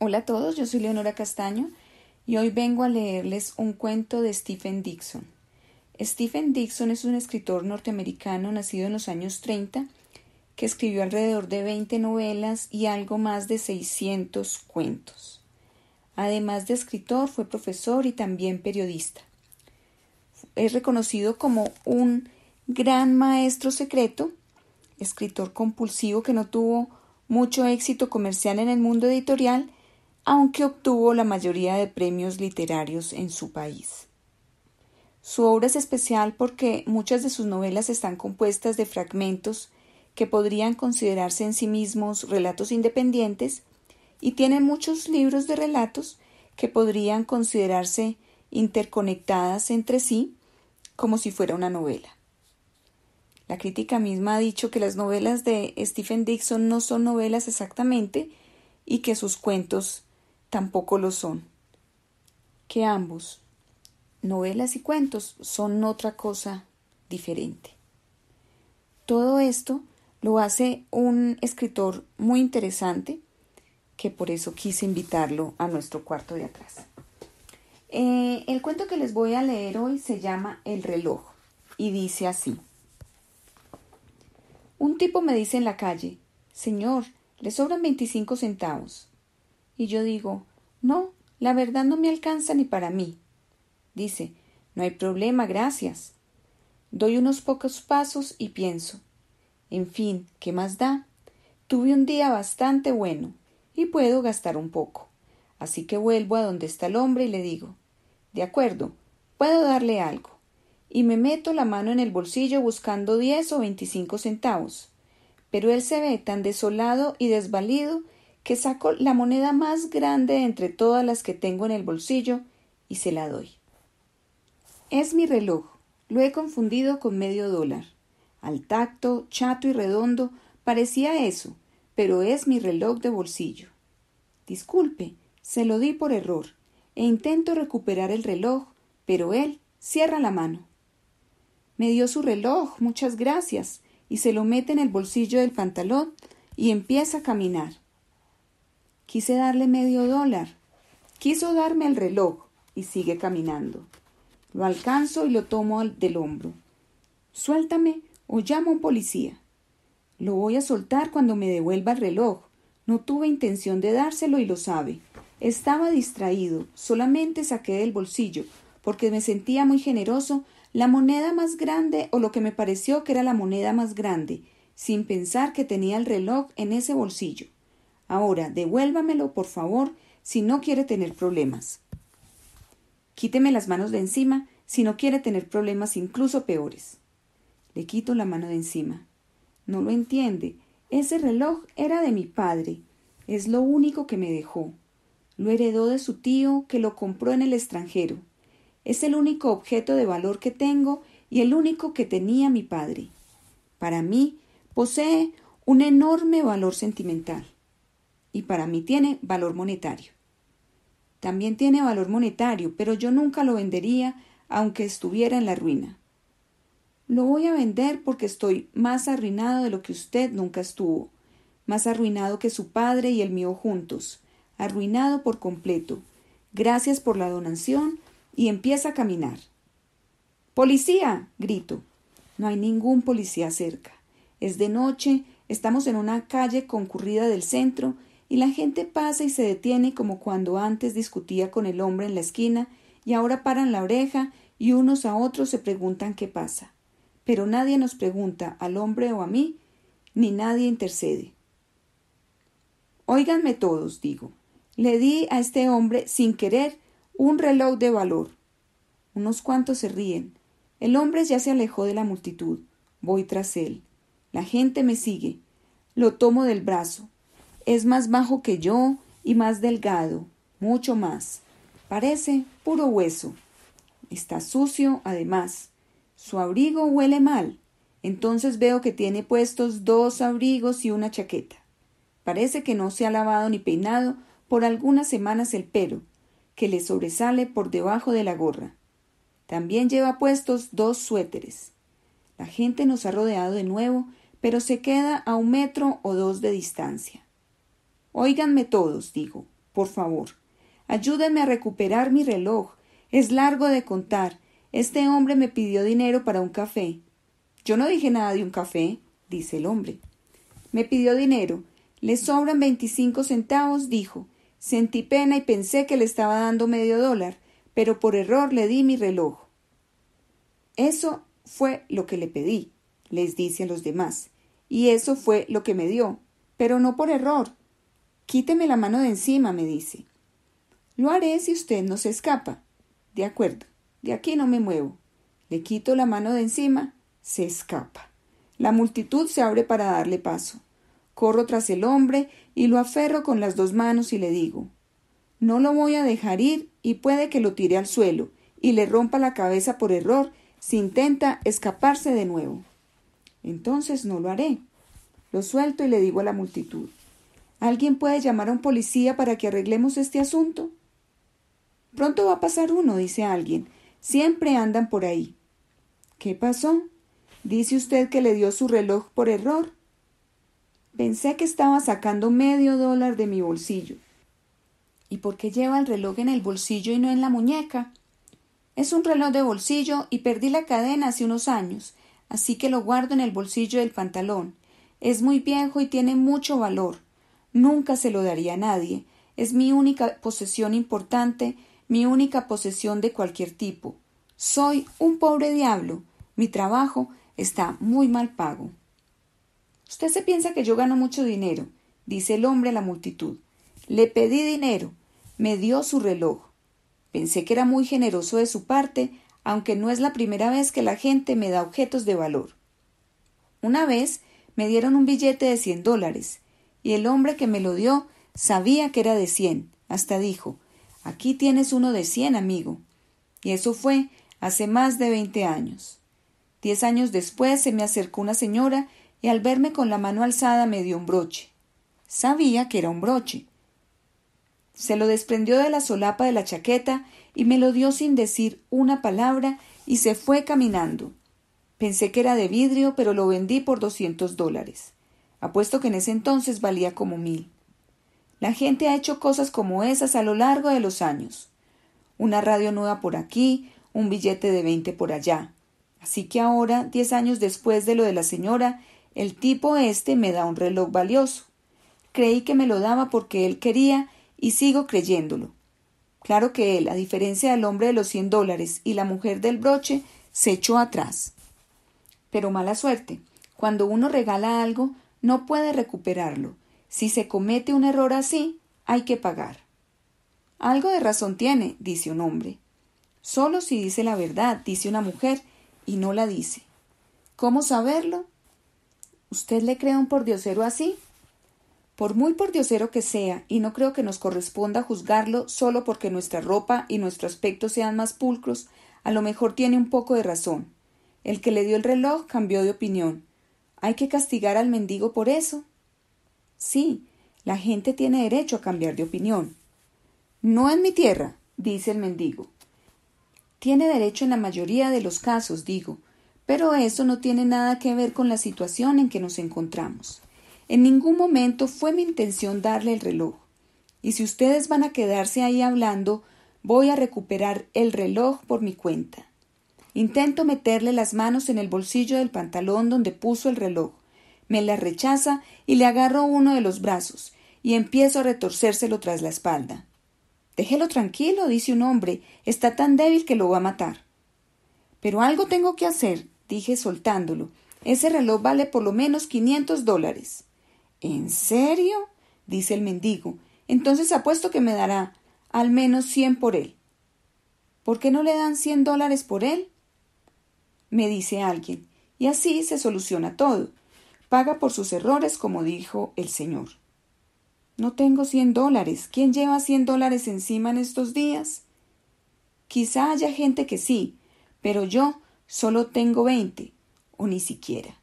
Hola a todos, yo soy Leonora Castaño y hoy vengo a leerles un cuento de Stephen Dixon. Stephen Dixon es un escritor norteamericano nacido en los años 30 que escribió alrededor de 20 novelas y algo más de 600 cuentos. Además de escritor, fue profesor y también periodista. Es reconocido como un gran maestro secreto, escritor compulsivo que no tuvo mucho éxito comercial en el mundo editorial, aunque obtuvo la mayoría de premios literarios en su país. Su obra es especial porque muchas de sus novelas están compuestas de fragmentos que podrían considerarse en sí mismos relatos independientes y tiene muchos libros de relatos que podrían considerarse interconectadas entre sí como si fuera una novela. La crítica misma ha dicho que las novelas de Stephen Dixon no son novelas exactamente y que sus cuentos tampoco lo son. Que ambos, novelas y cuentos, son otra cosa diferente. Todo esto lo hace un escritor muy interesante, que por eso quise invitarlo a nuestro cuarto de atrás. Eh, el cuento que les voy a leer hoy se llama El reloj y dice así. Un tipo me dice en la calle, Señor, le sobran 25 centavos y yo digo No, la verdad no me alcanza ni para mí. Dice No hay problema, gracias. Doy unos pocos pasos y pienso En fin, ¿qué más da? Tuve un día bastante bueno y puedo gastar un poco. Así que vuelvo a donde está el hombre y le digo De acuerdo, puedo darle algo. Y me meto la mano en el bolsillo buscando diez o veinticinco centavos. Pero él se ve tan desolado y desvalido que saco la moneda más grande entre todas las que tengo en el bolsillo y se la doy. Es mi reloj. Lo he confundido con medio dólar. Al tacto, chato y redondo, parecía eso, pero es mi reloj de bolsillo. Disculpe, se lo di por error, e intento recuperar el reloj, pero él cierra la mano. Me dio su reloj, muchas gracias, y se lo mete en el bolsillo del pantalón y empieza a caminar. Quise darle medio dólar. Quiso darme el reloj y sigue caminando. Lo alcanzo y lo tomo del hombro. Suéltame o llamo a un policía. Lo voy a soltar cuando me devuelva el reloj. No tuve intención de dárselo y lo sabe. Estaba distraído, solamente saqué del bolsillo, porque me sentía muy generoso, la moneda más grande o lo que me pareció que era la moneda más grande, sin pensar que tenía el reloj en ese bolsillo. Ahora, devuélvamelo, por favor, si no quiere tener problemas. Quíteme las manos de encima, si no quiere tener problemas incluso peores. Le quito la mano de encima. No lo entiende. Ese reloj era de mi padre. Es lo único que me dejó. Lo heredó de su tío, que lo compró en el extranjero. Es el único objeto de valor que tengo y el único que tenía mi padre. Para mí, posee un enorme valor sentimental y para mí tiene valor monetario. También tiene valor monetario, pero yo nunca lo vendería aunque estuviera en la ruina. Lo voy a vender porque estoy más arruinado de lo que usted nunca estuvo, más arruinado que su padre y el mío juntos, arruinado por completo. Gracias por la donación y empieza a caminar. ¡Policía! grito. No hay ningún policía cerca. Es de noche, estamos en una calle concurrida del centro y la gente pasa y se detiene como cuando antes discutía con el hombre en la esquina, y ahora paran la oreja y unos a otros se preguntan qué pasa. Pero nadie nos pregunta al hombre o a mí, ni nadie intercede. Óiganme todos, digo. Le di a este hombre, sin querer, un reloj de valor. Unos cuantos se ríen. El hombre ya se alejó de la multitud. Voy tras él. La gente me sigue. Lo tomo del brazo. Es más bajo que yo y más delgado, mucho más. Parece puro hueso. Está sucio, además. Su abrigo huele mal. Entonces veo que tiene puestos dos abrigos y una chaqueta. Parece que no se ha lavado ni peinado por algunas semanas el pelo, que le sobresale por debajo de la gorra. También lleva puestos dos suéteres. La gente nos ha rodeado de nuevo, pero se queda a un metro o dos de distancia. Óiganme todos, digo, por favor. Ayúdenme a recuperar mi reloj. Es largo de contar. Este hombre me pidió dinero para un café. Yo no dije nada de un café, dice el hombre. Me pidió dinero. Le sobran veinticinco centavos, dijo. Sentí pena y pensé que le estaba dando medio dólar, pero por error le di mi reloj. Eso fue lo que le pedí, les dice a los demás, y eso fue lo que me dio, pero no por error, Quíteme la mano de encima, me dice. Lo haré si usted no se escapa. De acuerdo, de aquí no me muevo. Le quito la mano de encima, se escapa. La multitud se abre para darle paso. Corro tras el hombre y lo aferro con las dos manos y le digo No lo voy a dejar ir y puede que lo tire al suelo y le rompa la cabeza por error si intenta escaparse de nuevo. Entonces no lo haré. Lo suelto y le digo a la multitud ¿Alguien puede llamar a un policía para que arreglemos este asunto? Pronto va a pasar uno, dice alguien. Siempre andan por ahí. ¿Qué pasó? Dice usted que le dio su reloj por error. Pensé que estaba sacando medio dólar de mi bolsillo. ¿Y por qué lleva el reloj en el bolsillo y no en la muñeca? Es un reloj de bolsillo y perdí la cadena hace unos años, así que lo guardo en el bolsillo del pantalón. Es muy viejo y tiene mucho valor nunca se lo daría a nadie, es mi única posesión importante, mi única posesión de cualquier tipo. Soy un pobre diablo, mi trabajo está muy mal pago. Usted se piensa que yo gano mucho dinero, dice el hombre a la multitud. Le pedí dinero, me dio su reloj. Pensé que era muy generoso de su parte, aunque no es la primera vez que la gente me da objetos de valor. Una vez me dieron un billete de cien dólares y el hombre que me lo dio sabía que era de cien. Hasta dijo Aquí tienes uno de cien, amigo. Y eso fue hace más de veinte años. Diez años después se me acercó una señora y al verme con la mano alzada me dio un broche. Sabía que era un broche. Se lo desprendió de la solapa de la chaqueta y me lo dio sin decir una palabra y se fue caminando. Pensé que era de vidrio, pero lo vendí por doscientos dólares apuesto que en ese entonces valía como mil. La gente ha hecho cosas como esas a lo largo de los años. Una radio nueva por aquí, un billete de veinte por allá. Así que ahora, diez años después de lo de la señora, el tipo este me da un reloj valioso. Creí que me lo daba porque él quería y sigo creyéndolo. Claro que él, a diferencia del hombre de los cien dólares y la mujer del broche, se echó atrás. Pero mala suerte. Cuando uno regala algo, no puede recuperarlo. Si se comete un error así, hay que pagar. Algo de razón tiene, dice un hombre. Solo si dice la verdad, dice una mujer, y no la dice. ¿Cómo saberlo? ¿Usted le cree un pordiosero así? Por muy pordiosero que sea, y no creo que nos corresponda juzgarlo solo porque nuestra ropa y nuestro aspecto sean más pulcros, a lo mejor tiene un poco de razón. El que le dio el reloj cambió de opinión. ¿Hay que castigar al mendigo por eso? Sí, la gente tiene derecho a cambiar de opinión. No en mi tierra, dice el mendigo. Tiene derecho en la mayoría de los casos, digo, pero eso no tiene nada que ver con la situación en que nos encontramos. En ningún momento fue mi intención darle el reloj. Y si ustedes van a quedarse ahí hablando, voy a recuperar el reloj por mi cuenta. Intento meterle las manos en el bolsillo del pantalón donde puso el reloj. Me la rechaza y le agarro uno de los brazos, y empiezo a retorcérselo tras la espalda. Déjelo tranquilo, dice un hombre, está tan débil que lo va a matar. Pero algo tengo que hacer, dije soltándolo. Ese reloj vale por lo menos quinientos dólares. ¿En serio? dice el mendigo. Entonces apuesto que me dará al menos cien por él. ¿Por qué no le dan cien dólares por él? me dice alguien, y así se soluciona todo. Paga por sus errores, como dijo el Señor. No tengo cien dólares. ¿Quién lleva cien dólares encima en estos días? Quizá haya gente que sí, pero yo solo tengo veinte, o ni siquiera.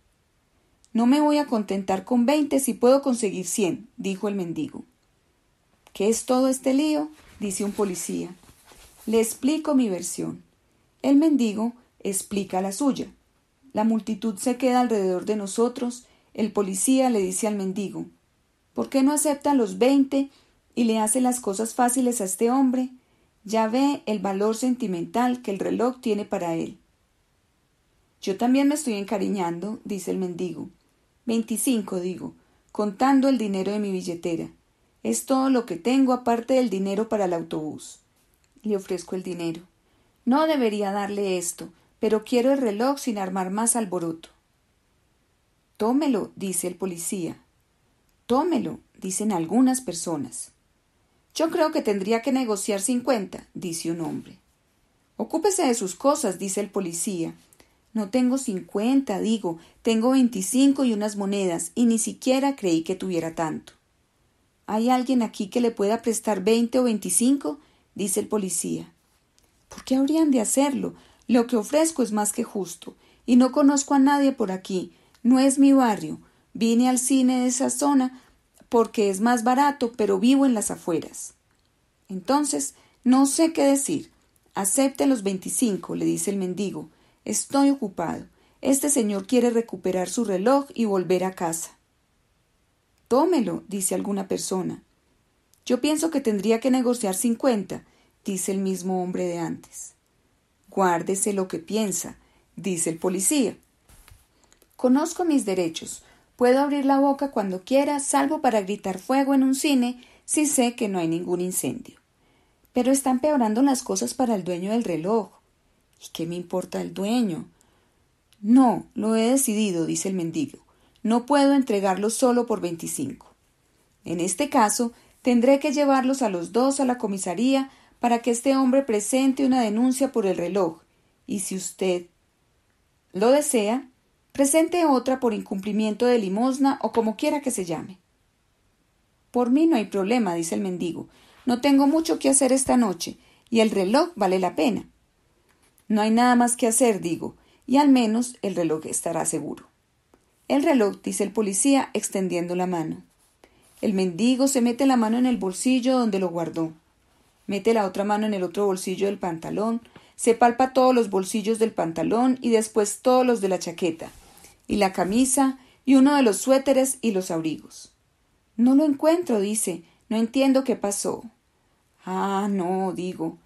No me voy a contentar con veinte si puedo conseguir cien, dijo el mendigo. ¿Qué es todo este lío? dice un policía. Le explico mi versión. El mendigo explica la suya. La multitud se queda alrededor de nosotros, el policía le dice al mendigo ¿Por qué no acepta los veinte y le hace las cosas fáciles a este hombre? Ya ve el valor sentimental que el reloj tiene para él. Yo también me estoy encariñando, dice el mendigo. Veinticinco, digo, contando el dinero de mi billetera. Es todo lo que tengo aparte del dinero para el autobús. Le ofrezco el dinero. No debería darle esto pero quiero el reloj sin armar más alboroto. Tómelo, dice el policía. Tómelo, dicen algunas personas. Yo creo que tendría que negociar cincuenta, dice un hombre. Ocúpese de sus cosas, dice el policía. No tengo cincuenta, digo, tengo veinticinco y unas monedas, y ni siquiera creí que tuviera tanto. ¿Hay alguien aquí que le pueda prestar veinte o veinticinco? dice el policía. ¿Por qué habrían de hacerlo? Lo que ofrezco es más que justo, y no conozco a nadie por aquí, no es mi barrio. Vine al cine de esa zona porque es más barato, pero vivo en las afueras. Entonces, no sé qué decir. Acepte los veinticinco, le dice el mendigo. Estoy ocupado. Este señor quiere recuperar su reloj y volver a casa. Tómelo, dice alguna persona. Yo pienso que tendría que negociar cincuenta, dice el mismo hombre de antes. Guárdese lo que piensa, dice el policía. Conozco mis derechos. Puedo abrir la boca cuando quiera, salvo para gritar fuego en un cine si sé que no hay ningún incendio. Pero están empeorando las cosas para el dueño del reloj. ¿Y qué me importa el dueño? No, lo he decidido, dice el mendigo. No puedo entregarlos solo por veinticinco. En este caso, tendré que llevarlos a los dos a la comisaría para que este hombre presente una denuncia por el reloj y si usted lo desea, presente otra por incumplimiento de limosna o como quiera que se llame. Por mí no hay problema, dice el mendigo. No tengo mucho que hacer esta noche, y el reloj vale la pena. No hay nada más que hacer, digo, y al menos el reloj estará seguro. El reloj, dice el policía, extendiendo la mano. El mendigo se mete la mano en el bolsillo donde lo guardó. Mete la otra mano en el otro bolsillo del pantalón, se palpa todos los bolsillos del pantalón y después todos los de la chaqueta, y la camisa, y uno de los suéteres y los abrigos. No lo encuentro, dice, no entiendo qué pasó. Ah, no, digo.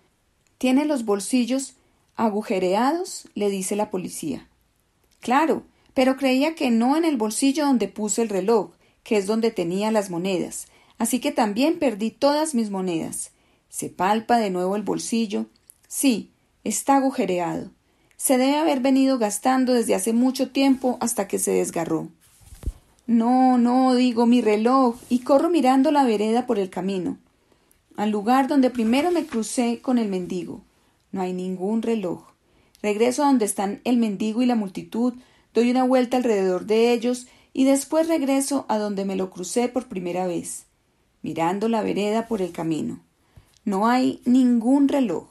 Tiene los bolsillos agujereados, le dice la policía. Claro, pero creía que no en el bolsillo donde puse el reloj, que es donde tenía las monedas, así que también perdí todas mis monedas. Se palpa de nuevo el bolsillo. Sí, está agujereado. Se debe haber venido gastando desde hace mucho tiempo hasta que se desgarró. No, no, digo mi reloj, y corro mirando la vereda por el camino, al lugar donde primero me crucé con el mendigo. No hay ningún reloj. Regreso a donde están el mendigo y la multitud, doy una vuelta alrededor de ellos y después regreso a donde me lo crucé por primera vez, mirando la vereda por el camino. No hay ningún reloj.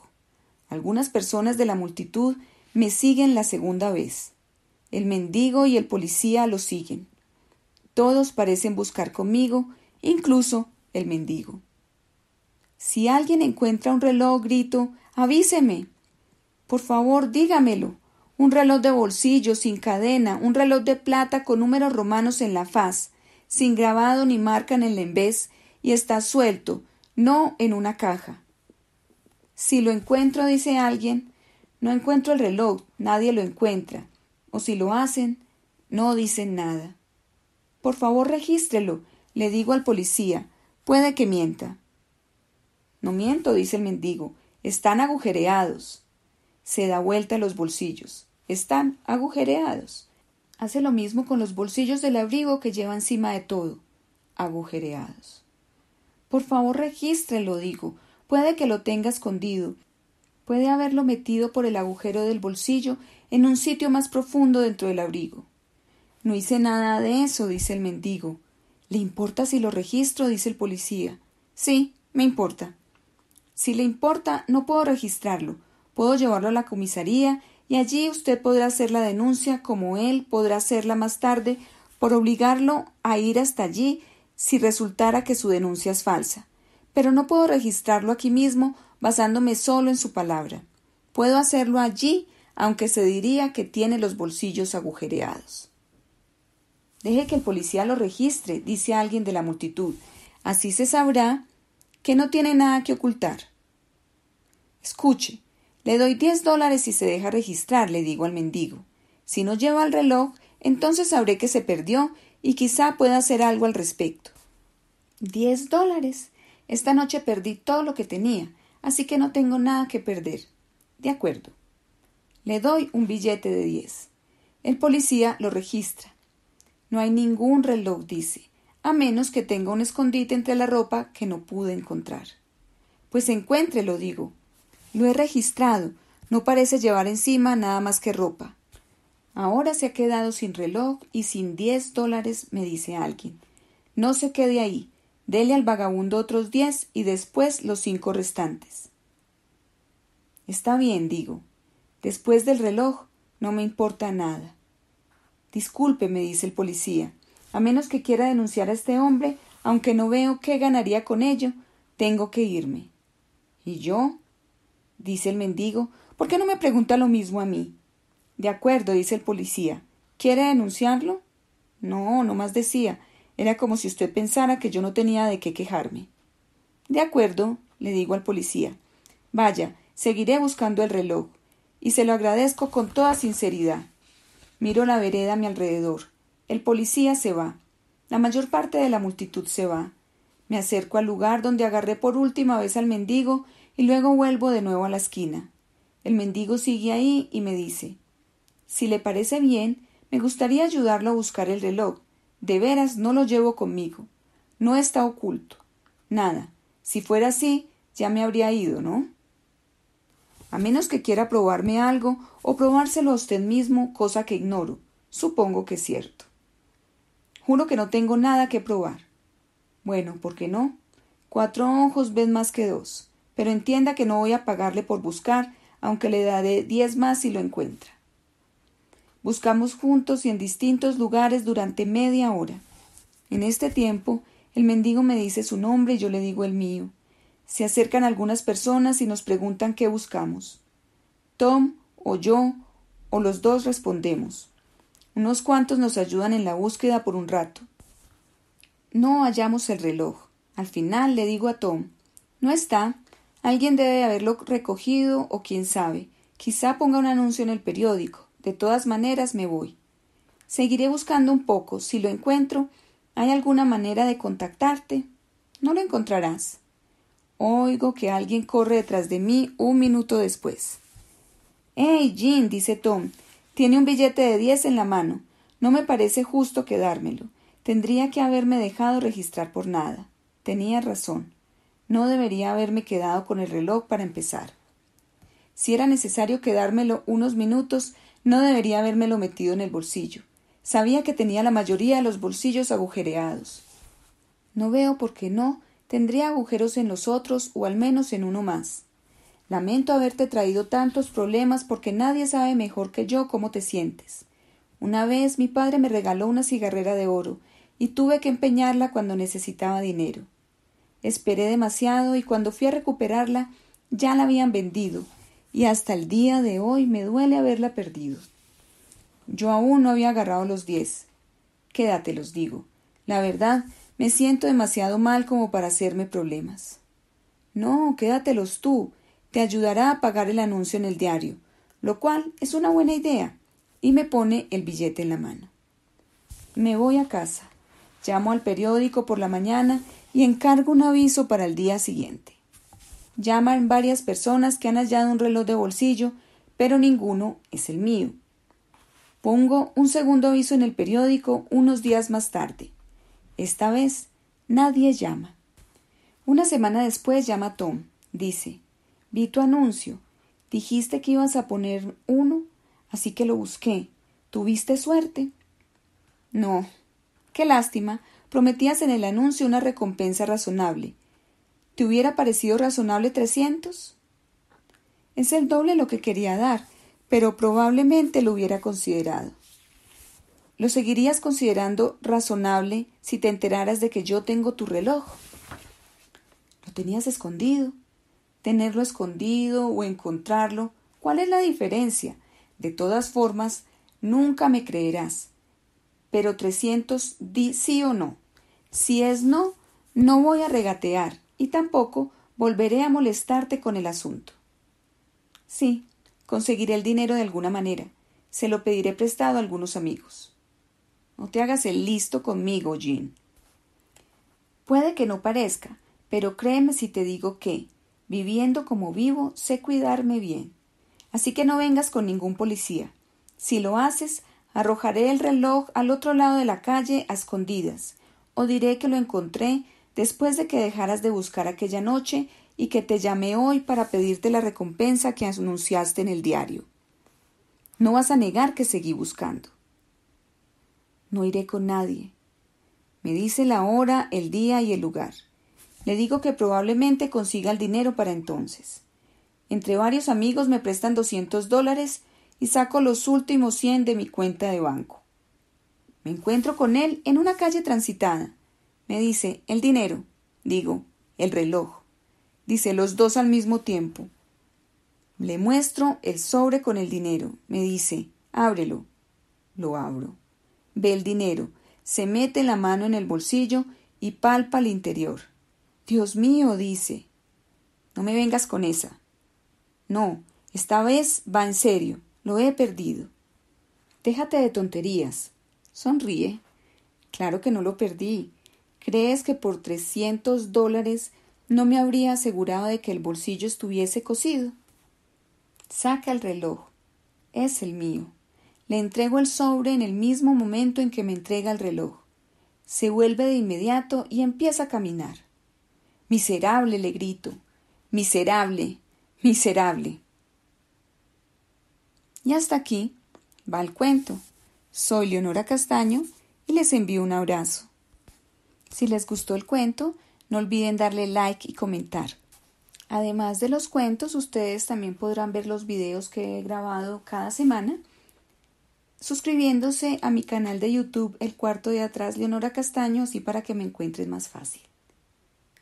Algunas personas de la multitud me siguen la segunda vez. El mendigo y el policía lo siguen. Todos parecen buscar conmigo, incluso el mendigo. Si alguien encuentra un reloj, grito, avíseme. Por favor, dígamelo. Un reloj de bolsillo, sin cadena, un reloj de plata con números romanos en la faz, sin grabado ni marca en el embés, y está suelto, no en una caja. Si lo encuentro, dice alguien, no encuentro el reloj, nadie lo encuentra, o si lo hacen, no dicen nada. Por favor, regístrelo, le digo al policía, puede que mienta. No miento, dice el mendigo, están agujereados. Se da vuelta a los bolsillos, están agujereados. Hace lo mismo con los bolsillos del abrigo que lleva encima de todo, agujereados. Por favor, regístrelo, digo. Puede que lo tenga escondido. Puede haberlo metido por el agujero del bolsillo en un sitio más profundo dentro del abrigo. No hice nada de eso, dice el mendigo. ¿Le importa si lo registro? dice el policía. Sí, me importa. Si le importa, no puedo registrarlo. Puedo llevarlo a la comisaría y allí usted podrá hacer la denuncia como él podrá hacerla más tarde por obligarlo a ir hasta allí si resultara que su denuncia es falsa, pero no puedo registrarlo aquí mismo basándome solo en su palabra. Puedo hacerlo allí, aunque se diría que tiene los bolsillos agujereados. Deje que el policía lo registre, dice alguien de la multitud. Así se sabrá que no tiene nada que ocultar. Escuche, le doy diez dólares si se deja registrar, le digo al mendigo. Si no lleva el reloj, entonces sabré que se perdió y quizá pueda hacer algo al respecto. Diez dólares. Esta noche perdí todo lo que tenía, así que no tengo nada que perder. De acuerdo. Le doy un billete de diez. El policía lo registra. No hay ningún reloj, dice, a menos que tenga un escondite entre la ropa que no pude encontrar. Pues encuéntrelo, digo. Lo he registrado. No parece llevar encima nada más que ropa. Ahora se ha quedado sin reloj y sin diez dólares, me dice alguien. No se quede ahí. Dele al vagabundo otros diez y después los cinco restantes. Está bien, digo. Después del reloj no me importa nada. Disculpe, me dice el policía. A menos que quiera denunciar a este hombre, aunque no veo qué ganaría con ello, tengo que irme. ¿Y yo? dice el mendigo, ¿por qué no me pregunta lo mismo a mí? De acuerdo, dice el policía. ¿Quiere denunciarlo? No, no más decía. Era como si usted pensara que yo no tenía de qué quejarme. De acuerdo, le digo al policía. Vaya, seguiré buscando el reloj. Y se lo agradezco con toda sinceridad. Miro la vereda a mi alrededor. El policía se va. La mayor parte de la multitud se va. Me acerco al lugar donde agarré por última vez al mendigo y luego vuelvo de nuevo a la esquina. El mendigo sigue ahí y me dice si le parece bien, me gustaría ayudarlo a buscar el reloj. De veras no lo llevo conmigo. No está oculto. Nada. Si fuera así, ya me habría ido, ¿no? A menos que quiera probarme algo o probárselo a usted mismo, cosa que ignoro. Supongo que es cierto. Juro que no tengo nada que probar. Bueno, ¿por qué no? Cuatro ojos ven más que dos, pero entienda que no voy a pagarle por buscar, aunque le daré diez más si lo encuentra. Buscamos juntos y en distintos lugares durante media hora. En este tiempo, el mendigo me dice su nombre y yo le digo el mío. Se acercan algunas personas y nos preguntan qué buscamos. Tom o yo o los dos respondemos. Unos cuantos nos ayudan en la búsqueda por un rato. No hallamos el reloj. Al final le digo a Tom, no está. Alguien debe haberlo recogido o quién sabe. Quizá ponga un anuncio en el periódico. De todas maneras me voy. Seguiré buscando un poco. Si lo encuentro, ¿hay alguna manera de contactarte? No lo encontrarás. Oigo que alguien corre detrás de mí un minuto después. Hey, Jean, dice Tom, tiene un billete de diez en la mano. No me parece justo quedármelo. Tendría que haberme dejado registrar por nada. Tenía razón. No debería haberme quedado con el reloj para empezar. Si era necesario quedármelo unos minutos, no debería habérmelo metido en el bolsillo. Sabía que tenía la mayoría de los bolsillos agujereados. No veo por qué no. Tendría agujeros en los otros o al menos en uno más. Lamento haberte traído tantos problemas porque nadie sabe mejor que yo cómo te sientes. Una vez mi padre me regaló una cigarrera de oro y tuve que empeñarla cuando necesitaba dinero. Esperé demasiado y cuando fui a recuperarla ya la habían vendido y hasta el día de hoy me duele haberla perdido. Yo aún no había agarrado los diez. Quédate, los digo. La verdad, me siento demasiado mal como para hacerme problemas. No, quédatelos tú. Te ayudará a pagar el anuncio en el diario, lo cual es una buena idea. Y me pone el billete en la mano. Me voy a casa. Llamo al periódico por la mañana y encargo un aviso para el día siguiente. Llaman varias personas que han hallado un reloj de bolsillo, pero ninguno es el mío. Pongo un segundo aviso en el periódico unos días más tarde. Esta vez nadie llama. Una semana después llama Tom. Dice, vi tu anuncio. Dijiste que ibas a poner uno, así que lo busqué. ¿Tuviste suerte? No. Qué lástima. Prometías en el anuncio una recompensa razonable. ¿Te hubiera parecido razonable 300? Es el doble lo que quería dar, pero probablemente lo hubiera considerado. ¿Lo seguirías considerando razonable si te enteraras de que yo tengo tu reloj? Lo tenías escondido. Tenerlo escondido o encontrarlo, ¿cuál es la diferencia? De todas formas, nunca me creerás. Pero 300 di sí o no. Si es no, no voy a regatear y tampoco volveré a molestarte con el asunto. Sí, conseguiré el dinero de alguna manera. Se lo pediré prestado a algunos amigos. No te hagas el listo conmigo, Jean. Puede que no parezca, pero créeme si te digo que, viviendo como vivo, sé cuidarme bien. Así que no vengas con ningún policía. Si lo haces, arrojaré el reloj al otro lado de la calle a escondidas, o diré que lo encontré después de que dejaras de buscar aquella noche y que te llamé hoy para pedirte la recompensa que anunciaste en el diario. No vas a negar que seguí buscando. No iré con nadie. Me dice la hora, el día y el lugar. Le digo que probablemente consiga el dinero para entonces. Entre varios amigos me prestan 200 dólares y saco los últimos 100 de mi cuenta de banco. Me encuentro con él en una calle transitada. Me dice, el dinero. Digo, el reloj. Dice, los dos al mismo tiempo. Le muestro el sobre con el dinero. Me dice, ábrelo. Lo abro. Ve el dinero. Se mete la mano en el bolsillo y palpa el interior. Dios mío, dice. No me vengas con esa. No, esta vez va en serio. Lo he perdido. Déjate de tonterías. Sonríe. Claro que no lo perdí. ¿Crees que por trescientos dólares no me habría asegurado de que el bolsillo estuviese cosido? Saca el reloj. Es el mío. Le entrego el sobre en el mismo momento en que me entrega el reloj. Se vuelve de inmediato y empieza a caminar. Miserable, le grito. Miserable, miserable. Y hasta aquí va el cuento. Soy Leonora Castaño y les envío un abrazo. Si les gustó el cuento, no olviden darle like y comentar. Además de los cuentos, ustedes también podrán ver los videos que he grabado cada semana suscribiéndose a mi canal de YouTube El Cuarto de Atrás Leonora Castaño, así para que me encuentren más fácil.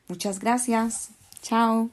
Muchas gracias. Chao.